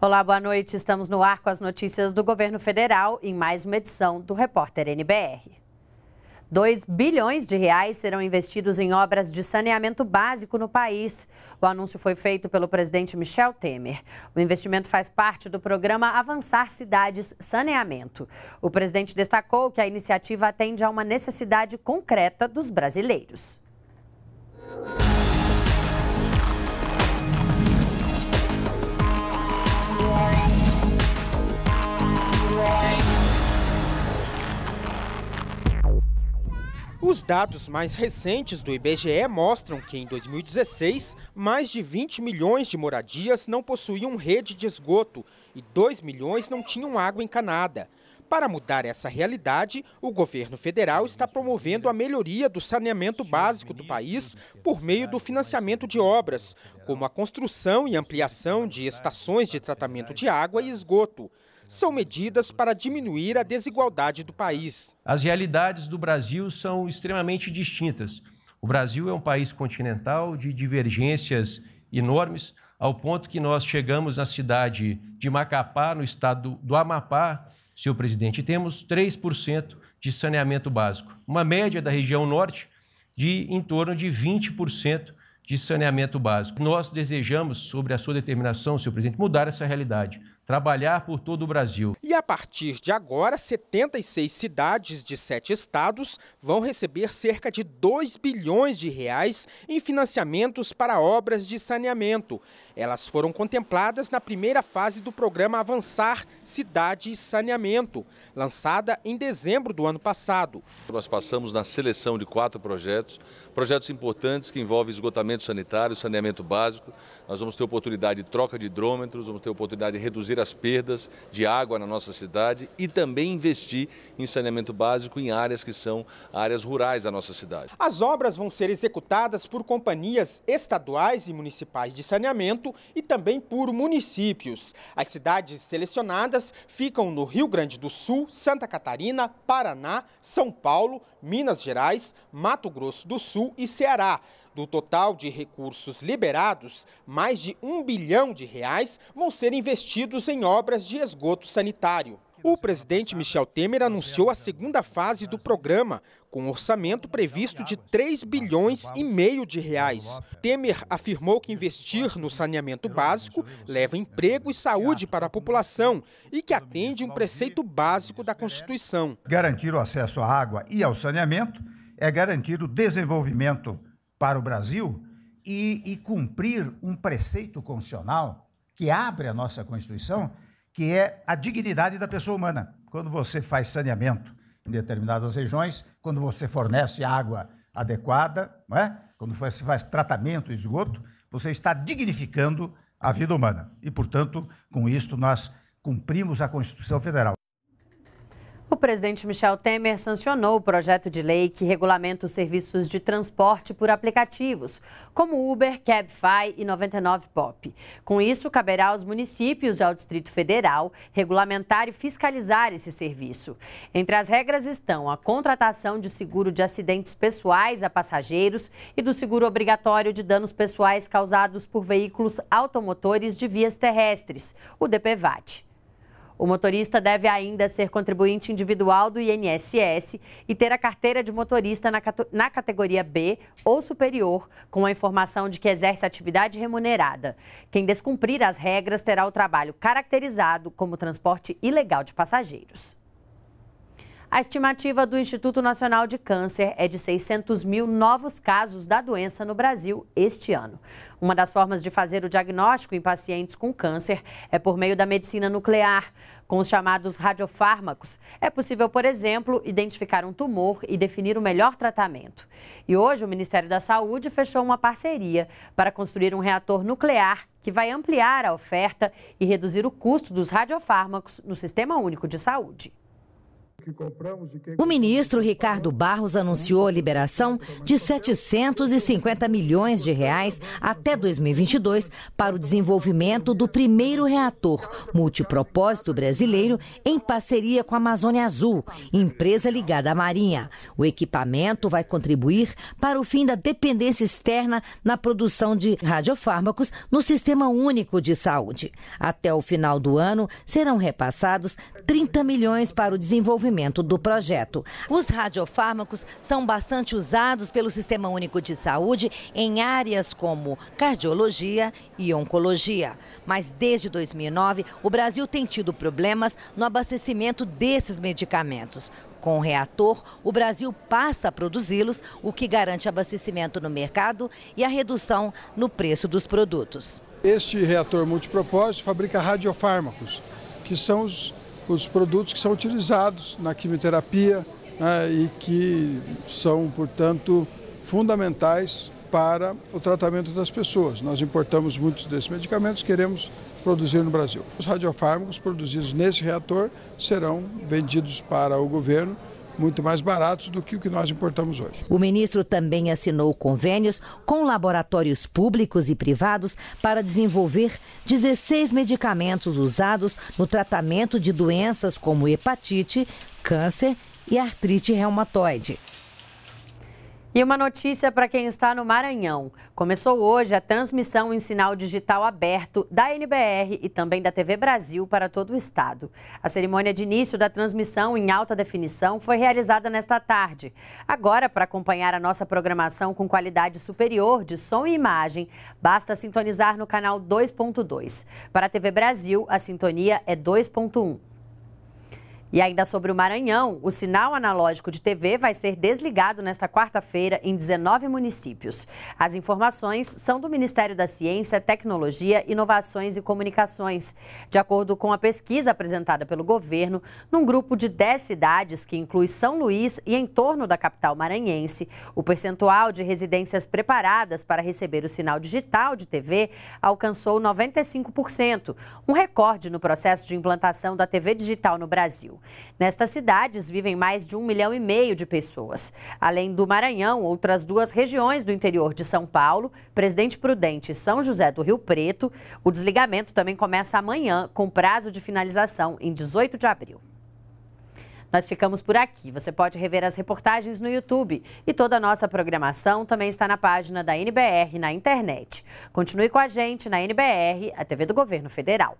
Olá, boa noite. Estamos no ar com as notícias do governo federal em mais uma edição do Repórter NBR. 2 bilhões de reais serão investidos em obras de saneamento básico no país. O anúncio foi feito pelo presidente Michel Temer. O investimento faz parte do programa Avançar Cidades Saneamento. O presidente destacou que a iniciativa atende a uma necessidade concreta dos brasileiros. Os dados mais recentes do IBGE mostram que, em 2016, mais de 20 milhões de moradias não possuíam rede de esgoto e 2 milhões não tinham água encanada. Para mudar essa realidade, o governo federal está promovendo a melhoria do saneamento básico do país por meio do financiamento de obras, como a construção e ampliação de estações de tratamento de água e esgoto. São medidas para diminuir a desigualdade do país. As realidades do Brasil são extremamente distintas. O Brasil é um país continental de divergências enormes ao ponto que nós chegamos na cidade de Macapá, no estado do Amapá, senhor presidente, temos 3% de saneamento básico. Uma média da região norte de em torno de 20% de saneamento básico. Nós desejamos, sobre a sua determinação, senhor presidente, mudar essa realidade trabalhar por todo o Brasil. E a partir de agora, 76 cidades de sete estados vão receber cerca de 2 bilhões de reais em financiamentos para obras de saneamento. Elas foram contempladas na primeira fase do programa Avançar Cidade e Saneamento, lançada em dezembro do ano passado. Nós passamos na seleção de quatro projetos, projetos importantes que envolvem esgotamento sanitário, saneamento básico. Nós vamos ter oportunidade de troca de hidrômetros, vamos ter oportunidade de reduzir reduzir as perdas de água na nossa cidade e também investir em saneamento básico em áreas que são áreas rurais da nossa cidade. As obras vão ser executadas por companhias estaduais e municipais de saneamento e também por municípios. As cidades selecionadas ficam no Rio Grande do Sul, Santa Catarina, Paraná, São Paulo, Minas Gerais, Mato Grosso do Sul e Ceará. Do total de recursos liberados, mais de um bilhão de reais vão ser investidos em obras de esgoto sanitário. O presidente Michel Temer anunciou a segunda fase do programa, com orçamento previsto de 3 bilhões e meio de reais. Temer afirmou que investir no saneamento básico leva emprego e saúde para a população e que atende um preceito básico da Constituição. Garantir o acesso à água e ao saneamento é garantir o desenvolvimento para o Brasil e, e cumprir um preceito constitucional que abre a nossa Constituição, que é a dignidade da pessoa humana. Quando você faz saneamento em determinadas regiões, quando você fornece água adequada, é? quando você faz tratamento de esgoto, você está dignificando a vida humana. E, portanto, com isto, nós cumprimos a Constituição Federal. O presidente Michel Temer sancionou o projeto de lei que regulamenta os serviços de transporte por aplicativos, como Uber, Cabify e 99 Pop. Com isso, caberá aos municípios e ao Distrito Federal regulamentar e fiscalizar esse serviço. Entre as regras estão a contratação de seguro de acidentes pessoais a passageiros e do seguro obrigatório de danos pessoais causados por veículos automotores de vias terrestres, o DPVAT. O motorista deve ainda ser contribuinte individual do INSS e ter a carteira de motorista na, categoria B ou superior, com a informação de que exerce atividade remunerada. Quem descumprir as regras terá o trabalho caracterizado como transporte ilegal de passageiros. A estimativa do Instituto Nacional de Câncer é de 600 mil novos casos da doença no Brasil este ano. Uma das formas de fazer o diagnóstico em pacientes com câncer é por meio da medicina nuclear. Com os chamados radiofármacos, é possível, por exemplo, identificar um tumor e definir o melhor tratamento. E hoje, o Ministério da Saúde fechou uma parceria para construir um reator nuclear que vai ampliar a oferta e reduzir o custo dos radiofármacos no Sistema Único de Saúde. O ministro Ricardo Barros anunciou a liberação de 750 milhões de reais até 2022 para o desenvolvimento do primeiro reator multipropósito brasileiro em parceria com a Amazônia Azul, empresa ligada à Marinha. O equipamento vai contribuir para o fim da dependência externa na produção de radiofármacos no Sistema Único de Saúde. Até o final do ano, serão repassados 30 milhões para o desenvolvimento do projeto. Os radiofármacos são bastante usados pelo Sistema Único de Saúde em áreas como cardiologia e oncologia. Mas desde 2009, o Brasil tem tido problemas no abastecimento desses medicamentos. Com o reator, o Brasil passa a produzi-los, o que garante abastecimento no mercado e a redução no preço dos produtos. Este reator multipropósito fabrica radiofármacos, que são os os produtos que são utilizados na quimioterapia né, e que são, portanto, fundamentais para o tratamento das pessoas. Nós importamos muitos desses medicamentos, queremos produzir no Brasil. Os radiofármacos produzidos nesse reator serão vendidos para o governo muito mais baratos do que o que nós importamos hoje. O ministro também assinou convênios com laboratórios públicos e privados para desenvolver 16 medicamentos usados no tratamento de doenças como hepatite, câncer e artrite reumatoide. E uma notícia para quem está no Maranhão. Começou hoje a transmissão em sinal digital aberto da NBR e também da TV Brasil para todo o estado. A cerimônia de início da transmissão em alta definição foi realizada nesta tarde. Agora, para acompanhar a nossa programação com qualidade superior de som e imagem, basta sintonizar no canal 2.2. Para a TV Brasil, a sintonia é 2.1. E ainda sobre o Maranhão, o sinal analógico de TV vai ser desligado nesta quarta-feira em 19 municípios. As informações são do Ministério da Ciência, Tecnologia, Inovações e Comunicações. De acordo com a pesquisa apresentada pelo governo, num grupo de 10 cidades que inclui São Luís e em torno da capital maranhense, o percentual de residências preparadas para receber o sinal digital de TV alcançou 95%, um recorde no processo de implantação da TV digital no Brasil. Nestas cidades vivem mais de um milhão e meio de pessoas. Além do Maranhão, outras duas regiões do interior de São Paulo, Presidente Prudente e São José do Rio Preto, o desligamento também começa amanhã, com prazo de finalização em 18 de abril. Nós ficamos por aqui. Você pode rever as reportagens no YouTube e toda a nossa programação também está na página da NBR na internet. Continue com a gente na NBR, a TV do Governo Federal.